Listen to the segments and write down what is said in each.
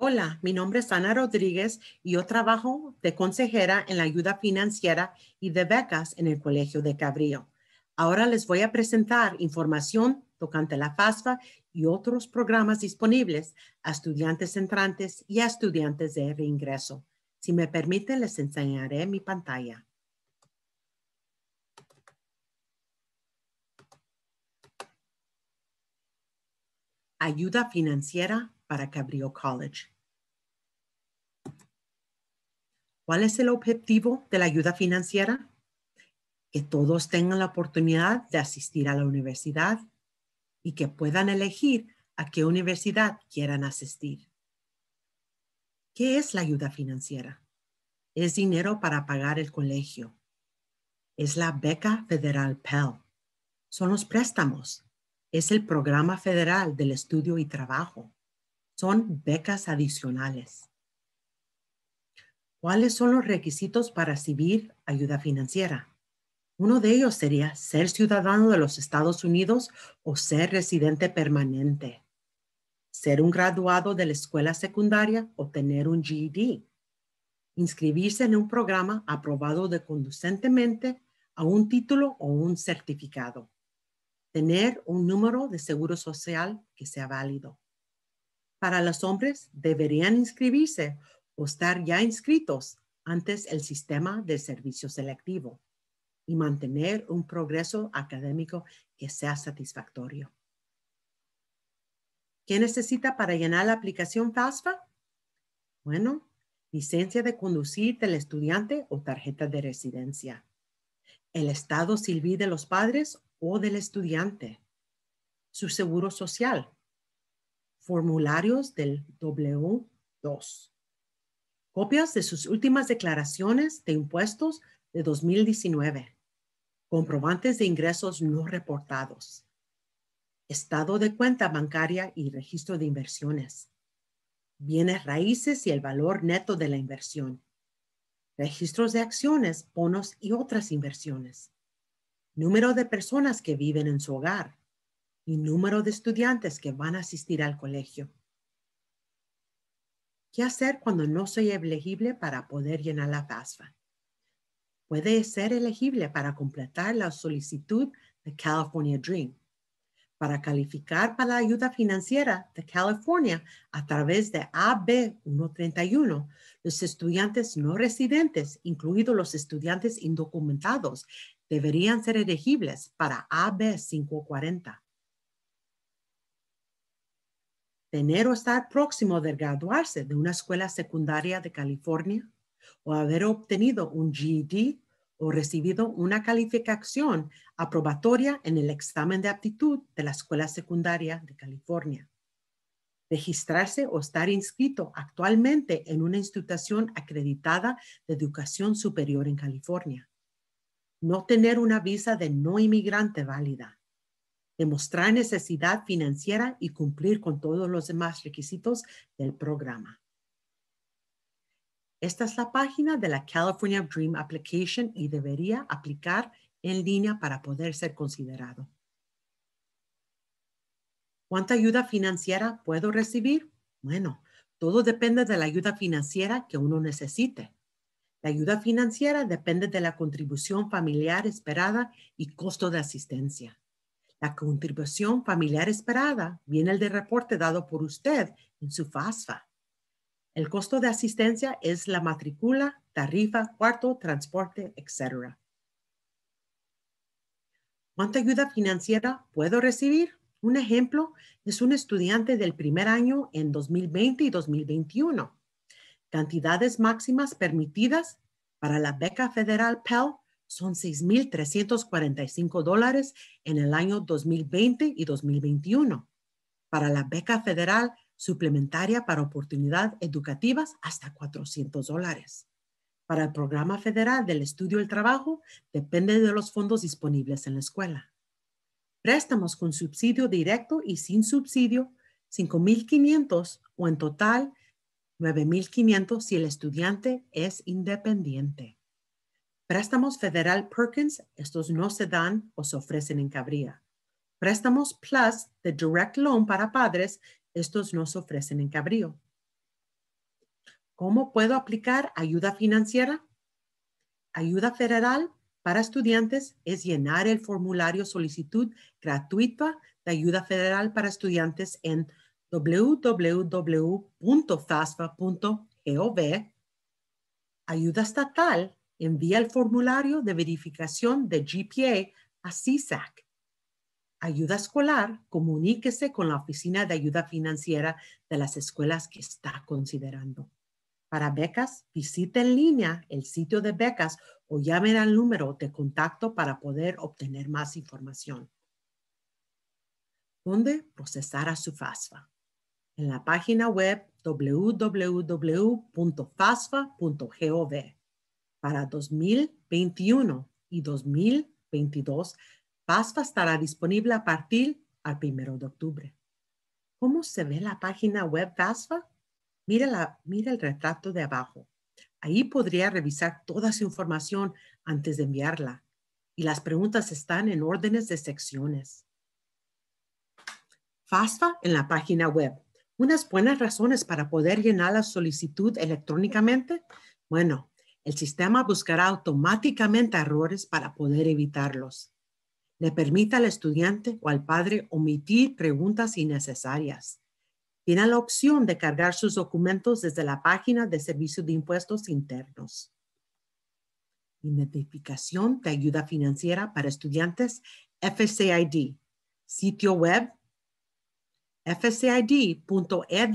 Hola, mi nombre es Ana Rodríguez y yo trabajo de consejera en la ayuda financiera y de becas en el Colegio de Cabrillo. Ahora les voy a presentar información tocante la FASFA y otros programas disponibles a estudiantes entrantes y a estudiantes de reingreso. Si me permiten, les enseñaré mi pantalla. Ayuda financiera para Cabrillo College. ¿Cuál es el objetivo de la ayuda financiera? Que todos tengan la oportunidad de asistir a la universidad y que puedan elegir a qué universidad quieran asistir. ¿Qué es la ayuda financiera? Es dinero para pagar el colegio. Es la beca federal Pell. Son los préstamos. Es el programa federal del estudio y trabajo son becas adicionales. ¿Cuáles son los requisitos para recibir ayuda financiera? Uno de ellos sería ser ciudadano de los Estados Unidos o ser residente permanente, ser un graduado de la escuela secundaria o tener un GED, inscribirse en un programa aprobado de conducentemente a un título o un certificado, tener un número de seguro social que sea válido. Para los hombres deberían inscribirse o estar ya inscritos antes el sistema de servicio selectivo y mantener un progreso académico que sea satisfactorio. ¿Qué necesita para llenar la aplicación FAFSA? Bueno, licencia de conducir del estudiante o tarjeta de residencia, el estado civil de los padres o del estudiante, su seguro social, formularios del W2, copias de sus últimas declaraciones de impuestos de 2019, comprobantes de ingresos no reportados, estado de cuenta bancaria y registro de inversiones, bienes raíces y el valor neto de la inversión, registros de acciones, bonos y otras inversiones, número de personas que viven en su hogar, y número de estudiantes que van a asistir al colegio. ¿Qué hacer cuando no soy elegible para poder llenar la FAFSA? Puede ser elegible para completar la solicitud de California Dream, para calificar para la ayuda financiera de California a través de AB 131. Los estudiantes no residentes, incluidos los estudiantes indocumentados, deberían ser elegibles para AB 540. Tener o estar próximo de graduarse de una escuela secundaria de California o haber obtenido un GED o recibido una calificación aprobatoria en el examen de aptitud de la escuela secundaria de California. Registrarse o estar inscrito actualmente en una institución acreditada de educación superior en California. No tener una visa de no inmigrante válida demostrar necesidad financiera y cumplir con todos los demás requisitos del programa. Esta es la página de la California Dream Application y debería aplicar en línea para poder ser considerado. ¿Cuánta ayuda financiera puedo recibir? Bueno, todo depende de la ayuda financiera que uno necesite. La ayuda financiera depende de la contribución familiar esperada y costo de asistencia. La contribución familiar esperada viene el de reporte dado por usted en su fasfa El costo de asistencia es la matrícula, tarifa, cuarto, transporte, etc. ¿Cuánta ayuda financiera puedo recibir? Un ejemplo es un estudiante del primer año en 2020 y 2021. Cantidades máximas permitidas para la beca federal Pell son 6.345 dólares en el año 2020 y 2021 para la beca federal suplementaria para oportunidades educativas hasta 400 dólares. Para el programa federal del estudio y el trabajo depende de los fondos disponibles en la escuela. Préstamos con subsidio directo y sin subsidio 5.500 o en total 9.500 si el estudiante es independiente. Préstamos Federal Perkins, estos no se dan o se ofrecen en Cabría. Préstamos Plus de Direct Loan para padres, estos no se ofrecen en Cabrío. ¿Cómo puedo aplicar ayuda financiera? Ayuda federal para estudiantes es llenar el formulario solicitud gratuita de ayuda federal para estudiantes en www.fasfa.gov. Ayuda estatal envía el formulario de verificación de GPA a CSAC. Ayuda escolar, comuníquese con la Oficina de Ayuda Financiera de las escuelas que está considerando. Para becas, visite en línea el sitio de becas o llamen al número de contacto para poder obtener más información. ¿Dónde procesar a su FAFSA? En la página web www.fasfa.gov para 2021 y 2022, PASFA estará disponible a partir del 1 de octubre. ¿Cómo se ve la página web PASFA? Mira, el retrato de abajo. Ahí podría revisar toda su información antes de enviarla. Y las preguntas están en órdenes de secciones. FASFA en la página web. Unas buenas razones para poder llenar la solicitud electrónicamente. Bueno, el sistema buscará automáticamente errores para poder evitarlos. Le permite al estudiante o al padre omitir preguntas innecesarias. Tiene la opción de cargar sus documentos desde la página de Servicio de Impuestos Internos. Identificación de ayuda financiera para estudiantes FCID, sitio web fcid.ed.gov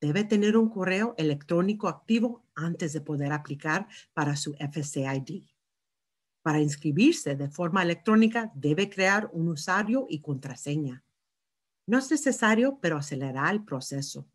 debe tener un correo electrónico activo antes de poder aplicar para su FCID. Para inscribirse de forma electrónica debe crear un usuario y contraseña. No es necesario, pero acelerará el proceso.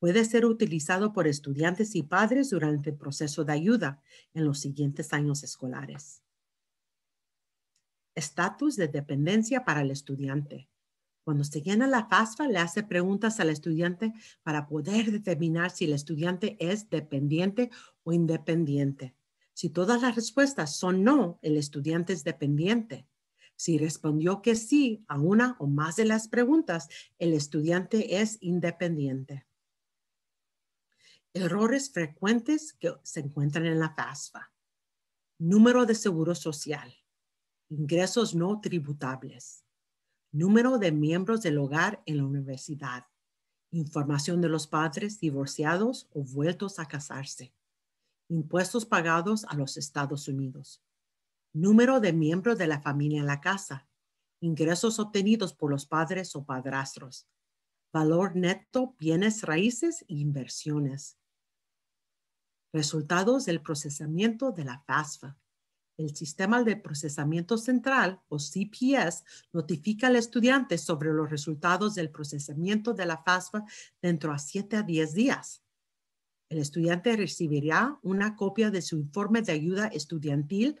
Puede ser utilizado por estudiantes y padres durante el proceso de ayuda en los siguientes años escolares. Estatus de dependencia para el estudiante. Cuando se llena la FAFSA, le hace preguntas al estudiante para poder determinar si el estudiante es dependiente o independiente. Si todas las respuestas son no, el estudiante es dependiente. Si respondió que sí a una o más de las preguntas, el estudiante es independiente. Errores frecuentes que se encuentran en la FAFSA. Número de seguro social. Ingresos no tributables número de miembros del hogar en la universidad, información de los padres divorciados o vueltos a casarse, impuestos pagados a los Estados Unidos, número de miembros de la familia en la casa, ingresos obtenidos por los padres o padrastros, valor neto, bienes raíces e inversiones. Resultados del procesamiento de la fasfa el sistema de procesamiento central, o CPS, notifica al estudiante sobre los resultados del procesamiento de la FAFSA dentro de 7 a 10 días. El estudiante recibirá una copia de su informe de ayuda estudiantil,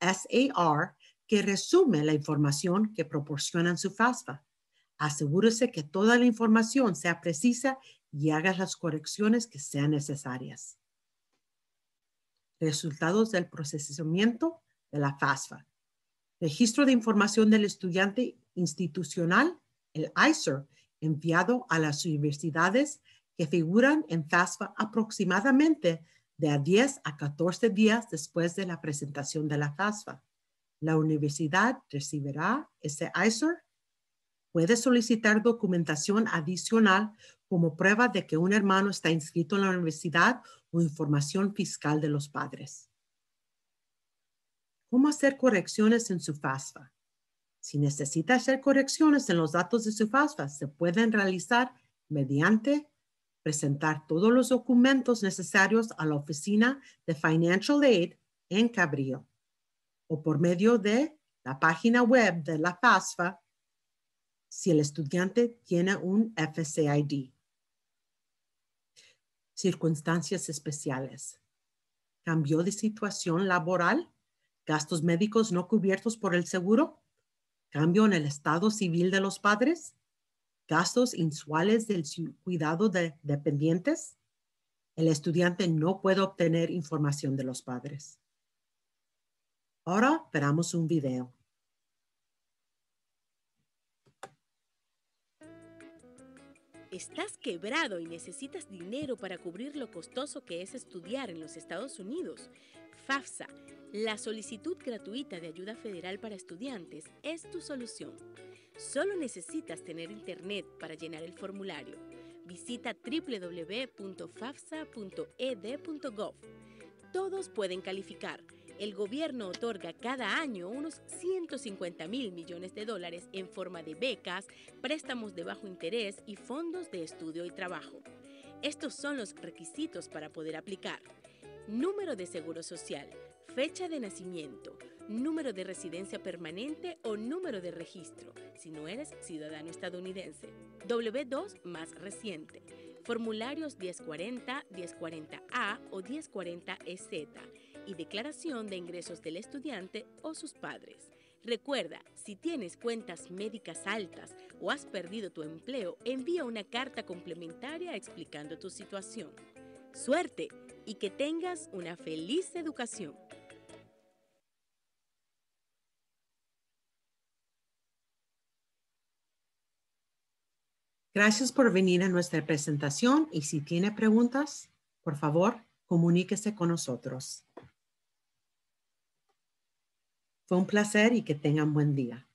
SAR, que resume la información que proporcionan su FAFSA. Asegúrese que toda la información sea precisa y haga las correcciones que sean necesarias resultados del procesamiento de la FASFA registro de información del estudiante institucional, el ICER, enviado a las universidades que figuran en FASFA aproximadamente de a 10 a 14 días después de la presentación de la FASFA La universidad recibirá ese ICER Puede solicitar documentación adicional como prueba de que un hermano está inscrito en la universidad o información fiscal de los padres. ¿Cómo hacer correcciones en su FAFSA? Si necesita hacer correcciones en los datos de su FAFSA, se pueden realizar mediante presentar todos los documentos necesarios a la oficina de Financial Aid en Cabrillo o por medio de la página web de la FAFSA si el estudiante tiene un FCID. Circunstancias especiales. Cambio de situación laboral, gastos médicos no cubiertos por el seguro, cambio en el estado civil de los padres, gastos insuales del cuidado de dependientes, el estudiante no puede obtener información de los padres. Ahora veramos un video. estás quebrado y necesitas dinero para cubrir lo costoso que es estudiar en los Estados Unidos, FAFSA, la solicitud gratuita de ayuda federal para estudiantes, es tu solución. Solo necesitas tener internet para llenar el formulario. Visita www.fafsa.ed.gov. Todos pueden calificar el gobierno otorga cada año unos 150 mil millones de dólares en forma de becas, préstamos de bajo interés y fondos de estudio y trabajo. Estos son los requisitos para poder aplicar. Número de seguro social, fecha de nacimiento, número de residencia permanente o número de registro, si no eres ciudadano estadounidense. W2 más reciente. Formularios 1040, 1040A o 1040EZ y declaración de ingresos del estudiante o sus padres. Recuerda, si tienes cuentas médicas altas o has perdido tu empleo, envía una carta complementaria explicando tu situación. Suerte y que tengas una feliz educación. Gracias por venir a nuestra presentación y si tiene preguntas, por favor, comuníquese con nosotros. Fue un placer y que tengan buen día.